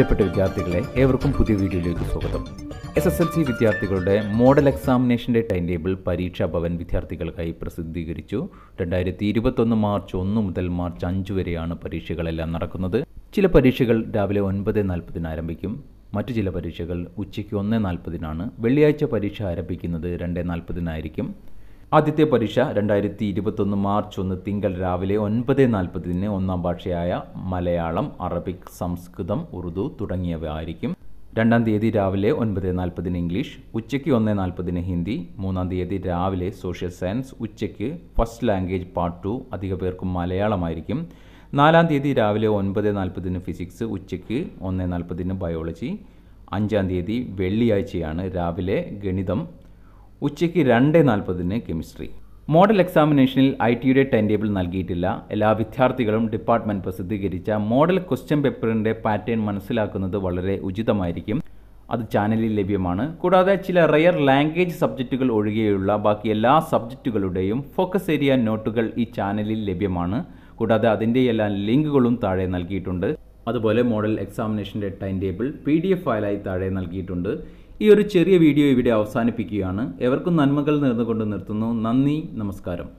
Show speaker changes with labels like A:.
A: പ്രിയപ്പെട്ട വിദ്യാർത്ഥികളെ ഏവർക്കും പുതിയ വീഡിയോയിലേക്ക് സ്വാഗതം എസ് എസ് എൽ സി വിദ്യാർത്ഥികളുടെ മോഡൽ എക്സാമിനേഷൻ്റെ ടൈം ടേബിൾ പരീക്ഷാ ഭവൻ വിദ്യാർത്ഥികൾക്കായി പ്രസിദ്ധീകരിച്ചു രണ്ടായിരത്തി ഇരുപത്തൊന്ന് മാർച്ച് ഒന്ന് മുതൽ മാർച്ച് അഞ്ച് വരെയാണ് പരീക്ഷകളെല്ലാം നടക്കുന്നത് ചില പരീക്ഷകൾ രാവിലെ ഒൻപത് നാൽപ്പതിന് ആരംഭിക്കും മറ്റു ചില പരീക്ഷകൾ ഉച്ചയ്ക്ക് ഒന്ന് നാൽപ്പതിനാണ് വെള്ളിയാഴ്ച പരീക്ഷ ആരംഭിക്കുന്നത് രണ്ട് നാൽപ്പതിനായിരിക്കും ആദ്യത്തെ പരീക്ഷ രണ്ടായിരത്തി ഇരുപത്തൊന്ന് മാർച്ച് ഒന്ന് തിങ്കൾ രാവിലെ ഒൻപത് നാൽപ്പതിന് ഒന്നാം ഭാഷയായ മലയാളം അറബിക് സംസ്കൃതം ഉറുദു തുടങ്ങിയവയായിരിക്കും രണ്ടാം തീയതി രാവിലെ ഒൻപത് നാൽപ്പതിന് ഇംഗ്ലീഷ് ഉച്ചയ്ക്ക് ഒന്ന് നാൽപ്പതിന് ഹിന്ദി മൂന്നാം തീയതി രാവിലെ സോഷ്യൽ സയൻസ് ഉച്ചയ്ക്ക് ഫസ്റ്റ് ലാംഗ്വേജ് പാർട്ട് ടു അധിക പേർക്കും മലയാളമായിരിക്കും നാലാം തീയതി രാവിലെ ഒൻപത് നാൽപ്പതിന് ഫിസിക്സ് ഉച്ചയ്ക്ക് ഒന്ന് നാൽപ്പതിന് ബയോളജി അഞ്ചാം തീയതി വെള്ളിയാഴ്ചയാണ് രാവിലെ ഗണിതം ഉച്ചയ്ക്ക് രണ്ട് നാൽപ്പതിന് കെമിസ്ട്രി മോഡൽ എക്സാമിനേഷനിൽ ഐ ടിയുടെ ടൈം ടേബിൾ നൽകിയിട്ടില്ല എല്ലാ വിദ്യാർത്ഥികളും ഡിപ്പാർട്ട്മെൻറ്റ് പ്രസിദ്ധീകരിച്ച മോഡൽ ക്വസ്റ്റ്യൻ പേപ്പറിൻ്റെ പാറ്റേൺ മനസ്സിലാക്കുന്നത് വളരെ ഉചിതമായിരിക്കും അത് ചാനലിൽ ലഭ്യമാണ് കൂടാതെ ചില റയർ ലാംഗ്വേജ് സബ്ജക്റ്റുകൾ ഒഴികെയുള്ള ബാക്കി എല്ലാ സബ്ജക്റ്റുകളുടെയും ഫോക്കസ് ഏരിയ നോട്ടുകൾ ഈ ചാനലിൽ ലഭ്യമാണ് കൂടാതെ അതിൻ്റെ എല്ലാ ലിങ്കുകളും താഴെ നൽകിയിട്ടുണ്ട് അതുപോലെ മോഡൽ എക്സാമിനേഷൻ്റെ time table P D F ഫയലായി താഴെ നൽകിയിട്ടുണ്ട് ഈ ഒരു ചെറിയ വീഡിയോ ഇവിടെ അവസാനിപ്പിക്കുകയാണ് എവർക്കും നന്മകൾ നേർന്നുകൊണ്ട് നിർത്തുന്നു നന്ദി നമസ്കാരം